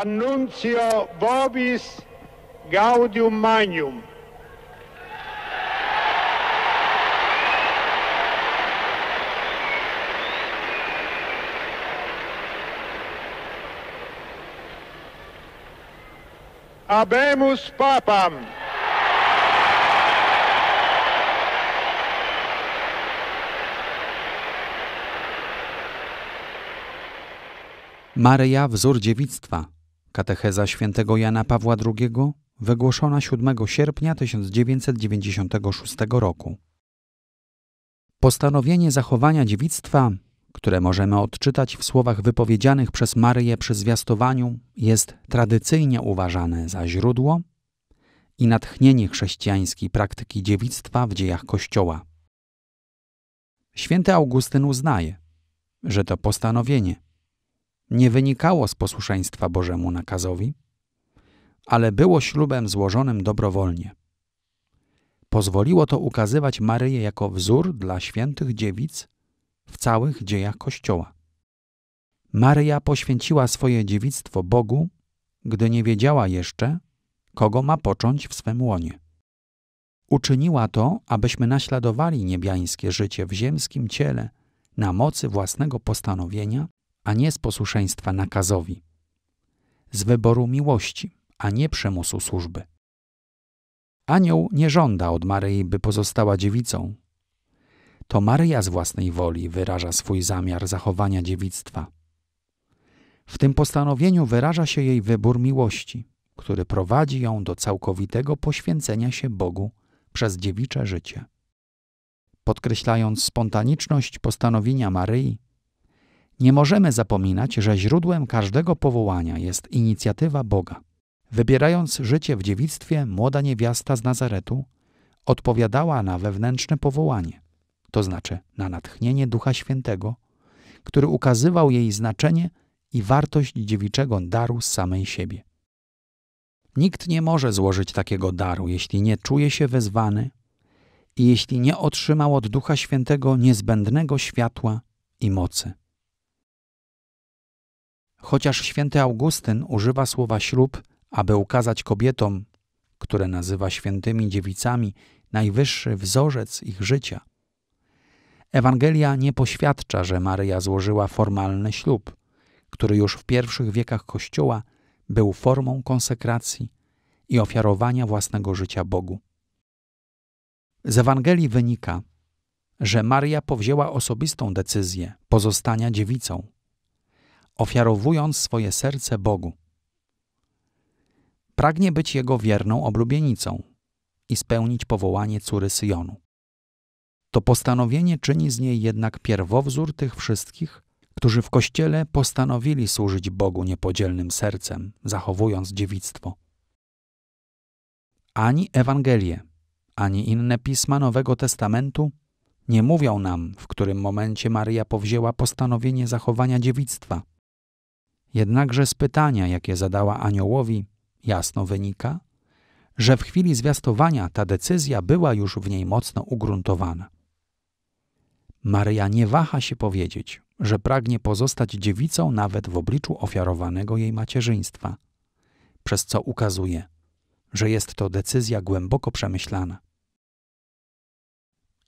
Anuncio Vobis Gaudium Magnum. Habemus Papam. Maria wzór dziewictwa, Katecheza świętego Jana Pawła II wygłoszona 7 sierpnia 1996 roku. Postanowienie zachowania dziewictwa, które możemy odczytać w słowach wypowiedzianych przez Maryję przy zwiastowaniu, jest tradycyjnie uważane za źródło i natchnienie chrześcijańskiej praktyki dziewictwa w dziejach Kościoła. Święty Augustyn uznaje, że to postanowienie – nie wynikało z posłuszeństwa Bożemu nakazowi, ale było ślubem złożonym dobrowolnie. Pozwoliło to ukazywać Maryję jako wzór dla świętych dziewic w całych dziejach Kościoła. Maryja poświęciła swoje dziewictwo Bogu, gdy nie wiedziała jeszcze, kogo ma począć w swym łonie. Uczyniła to, abyśmy naśladowali niebiańskie życie w ziemskim ciele na mocy własnego postanowienia a nie z posłuszeństwa nakazowi, z wyboru miłości, a nie przymusu służby. Anioł nie żąda od Maryi, by pozostała dziewicą. To Maryja z własnej woli wyraża swój zamiar zachowania dziewictwa. W tym postanowieniu wyraża się jej wybór miłości, który prowadzi ją do całkowitego poświęcenia się Bogu przez dziewicze życie. Podkreślając spontaniczność postanowienia Maryi, nie możemy zapominać, że źródłem każdego powołania jest inicjatywa Boga. Wybierając życie w dziewictwie, młoda niewiasta z Nazaretu odpowiadała na wewnętrzne powołanie, to znaczy na natchnienie Ducha Świętego, który ukazywał jej znaczenie i wartość dziewiczego daru z samej siebie. Nikt nie może złożyć takiego daru, jeśli nie czuje się wezwany i jeśli nie otrzymał od Ducha Świętego niezbędnego światła i mocy. Chociaż święty Augustyn używa słowa ślub, aby ukazać kobietom, które nazywa świętymi dziewicami, najwyższy wzorzec ich życia. Ewangelia nie poświadcza, że Maryja złożyła formalny ślub, który już w pierwszych wiekach Kościoła był formą konsekracji i ofiarowania własnego życia Bogu. Z Ewangelii wynika, że Maria powzięła osobistą decyzję pozostania dziewicą ofiarowując swoje serce Bogu. Pragnie być Jego wierną oblubienicą i spełnić powołanie córy Syjonu. To postanowienie czyni z niej jednak pierwowzór tych wszystkich, którzy w Kościele postanowili służyć Bogu niepodzielnym sercem, zachowując dziewictwo. Ani Ewangelie, ani inne pisma Nowego Testamentu nie mówią nam, w którym momencie Maria powzięła postanowienie zachowania dziewictwa. Jednakże z pytania, jakie zadała aniołowi, jasno wynika, że w chwili zwiastowania ta decyzja była już w niej mocno ugruntowana. Maryja nie waha się powiedzieć, że pragnie pozostać dziewicą nawet w obliczu ofiarowanego jej macierzyństwa, przez co ukazuje, że jest to decyzja głęboko przemyślana.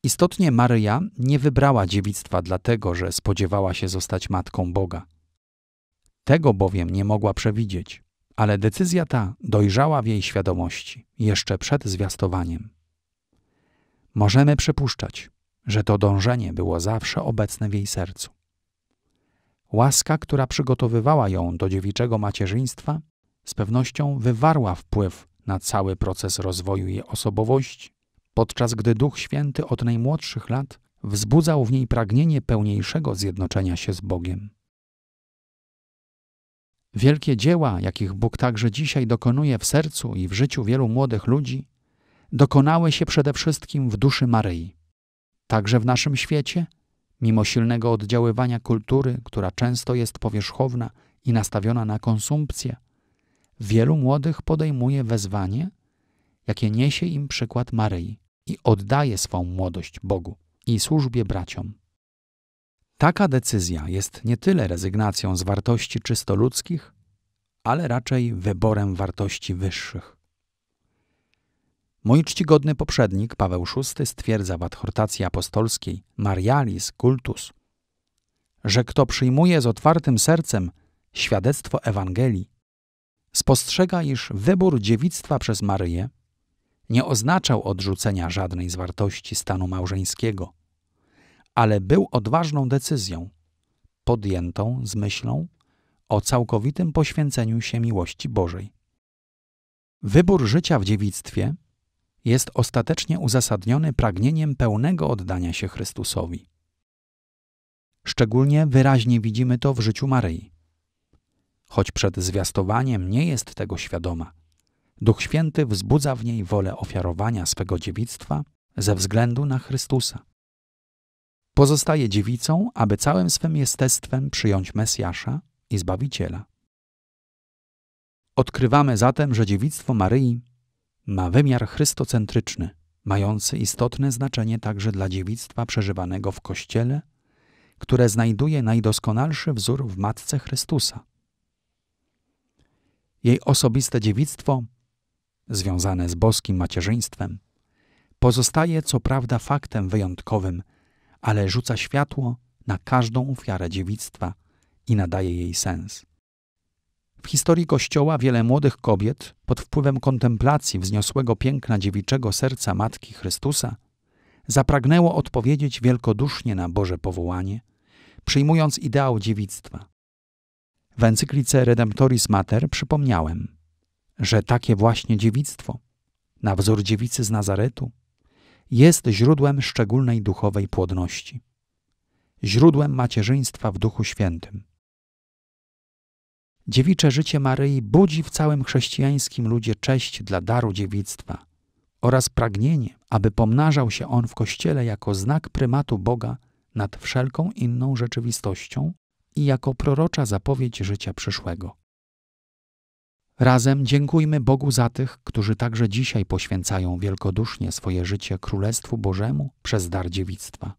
Istotnie Maryja nie wybrała dziewictwa dlatego, że spodziewała się zostać matką Boga – tego bowiem nie mogła przewidzieć, ale decyzja ta dojrzała w jej świadomości jeszcze przed zwiastowaniem. Możemy przypuszczać, że to dążenie było zawsze obecne w jej sercu. Łaska, która przygotowywała ją do dziewiczego macierzyństwa, z pewnością wywarła wpływ na cały proces rozwoju jej osobowości, podczas gdy Duch Święty od najmłodszych lat wzbudzał w niej pragnienie pełniejszego zjednoczenia się z Bogiem. Wielkie dzieła, jakich Bóg także dzisiaj dokonuje w sercu i w życiu wielu młodych ludzi, dokonały się przede wszystkim w duszy Maryi. Także w naszym świecie, mimo silnego oddziaływania kultury, która często jest powierzchowna i nastawiona na konsumpcję, wielu młodych podejmuje wezwanie, jakie niesie im przykład Maryi i oddaje swą młodość Bogu i służbie braciom. Taka decyzja jest nie tyle rezygnacją z wartości czysto ludzkich, ale raczej wyborem wartości wyższych. Mój czcigodny poprzednik Paweł VI stwierdza w adhortacji apostolskiej Marialis Cultus, że kto przyjmuje z otwartym sercem świadectwo Ewangelii, spostrzega, iż wybór dziewictwa przez Maryję nie oznaczał odrzucenia żadnej z wartości stanu małżeńskiego – ale był odważną decyzją, podjętą z myślą o całkowitym poświęceniu się miłości Bożej. Wybór życia w dziewictwie jest ostatecznie uzasadniony pragnieniem pełnego oddania się Chrystusowi. Szczególnie wyraźnie widzimy to w życiu Maryi. Choć przed zwiastowaniem nie jest tego świadoma, Duch Święty wzbudza w niej wolę ofiarowania swego dziewictwa ze względu na Chrystusa. Pozostaje dziewicą, aby całym swym jestestwem przyjąć Mesjasza i Zbawiciela. Odkrywamy zatem, że dziewictwo Maryi ma wymiar chrystocentryczny, mający istotne znaczenie także dla dziewictwa przeżywanego w Kościele, które znajduje najdoskonalszy wzór w Matce Chrystusa. Jej osobiste dziewictwo, związane z boskim macierzyństwem, pozostaje co prawda faktem wyjątkowym – ale rzuca światło na każdą ofiarę dziewictwa i nadaje jej sens. W historii Kościoła wiele młodych kobiet, pod wpływem kontemplacji wzniosłego piękna dziewiczego serca Matki Chrystusa, zapragnęło odpowiedzieć wielkodusznie na Boże powołanie, przyjmując ideał dziewictwa. W encyklice Redemptoris Mater przypomniałem, że takie właśnie dziewictwo, na wzór dziewicy z Nazaretu, jest źródłem szczególnej duchowej płodności, źródłem macierzyństwa w Duchu Świętym. Dziewicze życie Maryi budzi w całym chrześcijańskim ludzie cześć dla daru dziewictwa oraz pragnienie, aby pomnażał się on w Kościele jako znak prymatu Boga nad wszelką inną rzeczywistością i jako prorocza zapowiedź życia przyszłego. Razem dziękujmy Bogu za tych, którzy także dzisiaj poświęcają wielkodusznie swoje życie Królestwu Bożemu przez dar dziewictwa.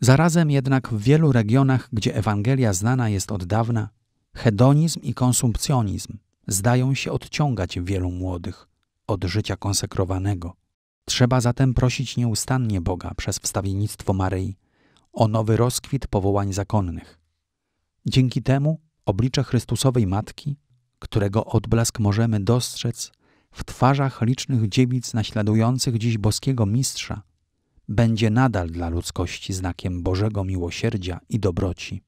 Zarazem jednak w wielu regionach, gdzie Ewangelia znana jest od dawna, hedonizm i konsumpcjonizm zdają się odciągać wielu młodych od życia konsekrowanego. Trzeba zatem prosić nieustannie Boga przez wstawiennictwo Maryi o nowy rozkwit powołań zakonnych. Dzięki temu oblicze Chrystusowej Matki którego odblask możemy dostrzec w twarzach licznych dziewic naśladujących dziś boskiego mistrza, będzie nadal dla ludzkości znakiem Bożego miłosierdzia i dobroci.